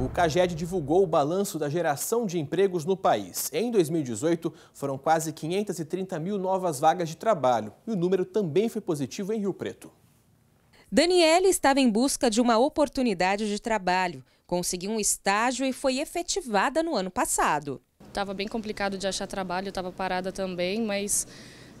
O CAGED divulgou o balanço da geração de empregos no país. Em 2018, foram quase 530 mil novas vagas de trabalho e o número também foi positivo em Rio Preto. Daniele estava em busca de uma oportunidade de trabalho, conseguiu um estágio e foi efetivada no ano passado. Estava bem complicado de achar trabalho, estava parada também, mas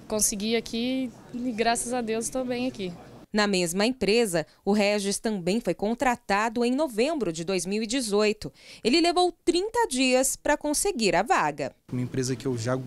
consegui aqui e graças a Deus estou bem aqui. Na mesma empresa, o Regis também foi contratado em novembro de 2018. Ele levou 30 dias para conseguir a vaga. Uma empresa que eu já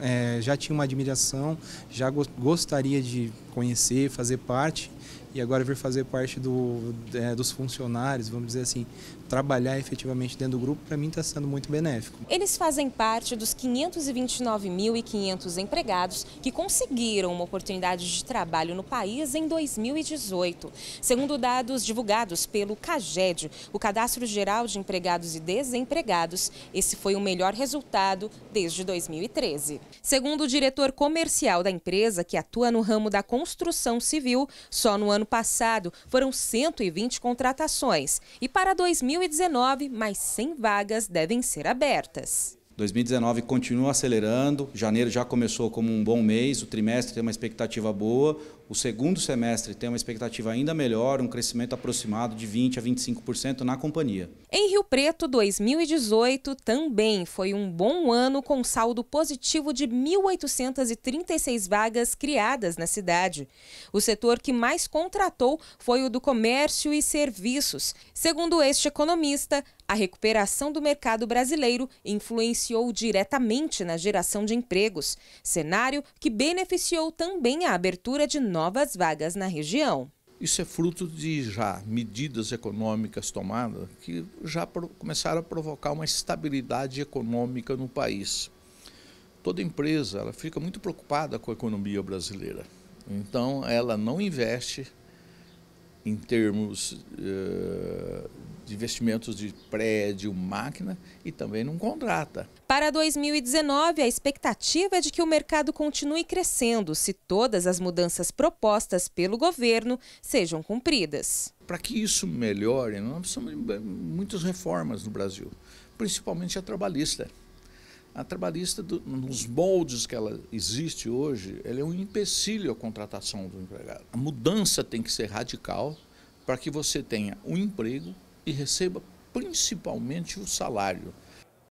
é, já tinha uma admiração, já gostaria de conhecer, fazer parte e agora vir fazer parte do, é, dos funcionários, vamos dizer assim, trabalhar efetivamente dentro do grupo, para mim está sendo muito benéfico. Eles fazem parte dos 529.500 empregados que conseguiram uma oportunidade de trabalho no país em 2018. Segundo dados divulgados pelo CAGED, o Cadastro Geral de Empregados e Desempregados, esse foi o melhor resultado desde 2013. Segundo o diretor comercial da empresa, que atua no ramo da construção civil, só no ano ano passado foram 120 contratações e para 2019, mais 100 vagas devem ser abertas. 2019 continua acelerando, janeiro já começou como um bom mês, o trimestre tem uma expectativa boa, o segundo semestre tem uma expectativa ainda melhor, um crescimento aproximado de 20 a 25% na companhia. Em Rio Preto, 2018 também foi um bom ano com saldo positivo de 1.836 vagas criadas na cidade. O setor que mais contratou foi o do comércio e serviços. Segundo este economista, a recuperação do mercado brasileiro influenciou influenciou diretamente na geração de empregos, cenário que beneficiou também a abertura de novas vagas na região. Isso é fruto de já medidas econômicas tomadas que já começaram a provocar uma estabilidade econômica no país. Toda empresa ela fica muito preocupada com a economia brasileira. Então, ela não investe em termos eh, de investimentos de prédio, máquina e também não contrata. Para 2019, a expectativa é de que o mercado continue crescendo se todas as mudanças propostas pelo governo sejam cumpridas. Para que isso melhore, nós precisamos de muitas reformas no Brasil, principalmente a trabalhista. A trabalhista, do, nos moldes que ela existe hoje, ela é um empecilho à contratação do empregado. A mudança tem que ser radical para que você tenha um emprego e receba principalmente o salário.